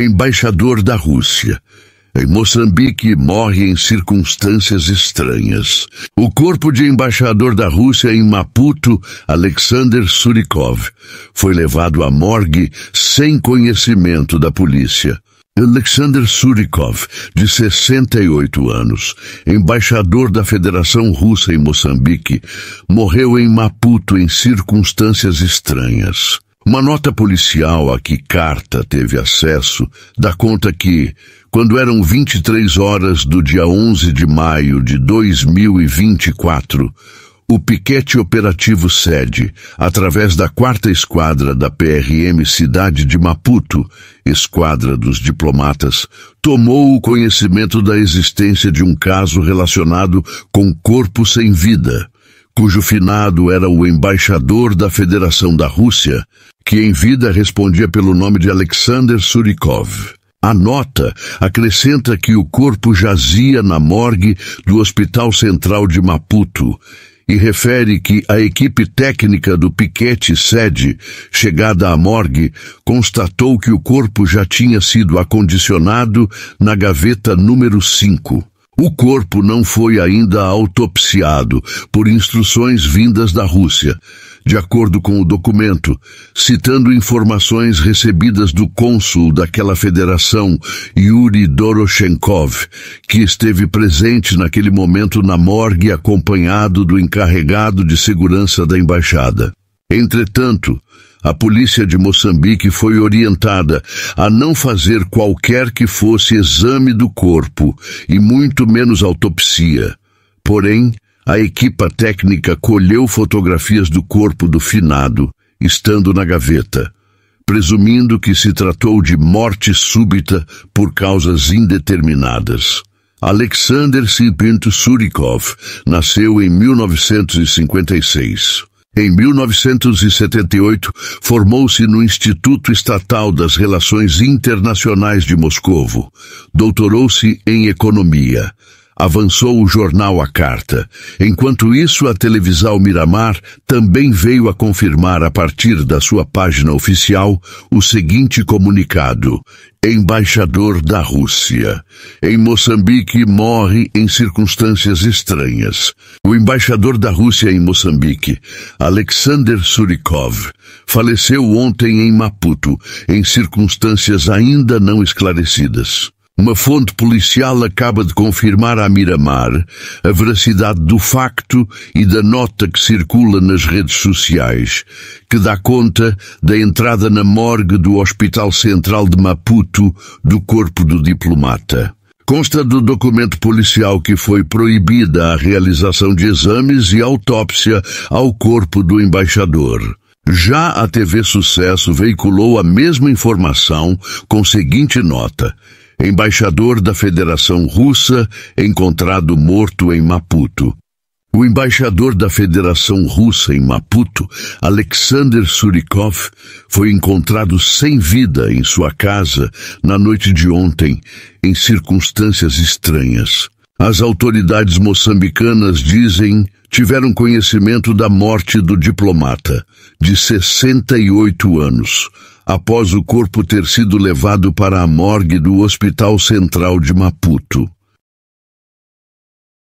embaixador da Rússia. Em Moçambique, morre em circunstâncias estranhas. O corpo de embaixador da Rússia em Maputo, Alexander Surikov, foi levado à morgue sem conhecimento da polícia. Alexander Surikov, de 68 anos, embaixador da Federação Russa em Moçambique, morreu em Maputo em circunstâncias estranhas. Uma nota policial a que Carta teve acesso dá conta que, quando eram 23 horas do dia 11 de maio de 2024, o piquete operativo sede, através da quarta esquadra da PRM Cidade de Maputo, esquadra dos diplomatas, tomou o conhecimento da existência de um caso relacionado com corpo sem vida, cujo finado era o embaixador da Federação da Rússia, que em vida respondia pelo nome de Alexander Surikov. A nota acrescenta que o corpo jazia na morgue do Hospital Central de Maputo e refere que a equipe técnica do piquete sede, chegada à morgue, constatou que o corpo já tinha sido acondicionado na gaveta número 5. O corpo não foi ainda autopsiado por instruções vindas da Rússia, de acordo com o documento, citando informações recebidas do cônsul daquela federação, Yuri Doroshenkov, que esteve presente naquele momento na morgue acompanhado do encarregado de segurança da embaixada. Entretanto, a polícia de Moçambique foi orientada a não fazer qualquer que fosse exame do corpo e muito menos autopsia. Porém, a equipa técnica colheu fotografias do corpo do finado, estando na gaveta, presumindo que se tratou de morte súbita por causas indeterminadas. Alexander Sibinto Surikov nasceu em 1956. Em 1978, formou-se no Instituto Estatal das Relações Internacionais de Moscovo. Doutorou-se em Economia avançou o jornal A Carta. Enquanto isso, a televisão Miramar também veio a confirmar a partir da sua página oficial o seguinte comunicado: Embaixador da Rússia. Em Moçambique morre em circunstâncias estranhas. O embaixador da Rússia em Moçambique, Alexander Surikov, faleceu ontem em Maputo, em circunstâncias ainda não esclarecidas. Uma fonte policial acaba de confirmar à Miramar a veracidade do facto e da nota que circula nas redes sociais, que dá conta da entrada na morgue do Hospital Central de Maputo do corpo do diplomata. Consta do documento policial que foi proibida a realização de exames e autópsia ao corpo do embaixador. Já a TV Sucesso veiculou a mesma informação com seguinte nota embaixador da Federação Russa, encontrado morto em Maputo. O embaixador da Federação Russa em Maputo, Alexander Surikov, foi encontrado sem vida em sua casa na noite de ontem, em circunstâncias estranhas. As autoridades moçambicanas dizem tiveram conhecimento da morte do diplomata, de 68 anos, após o corpo ter sido levado para a morgue do Hospital Central de Maputo.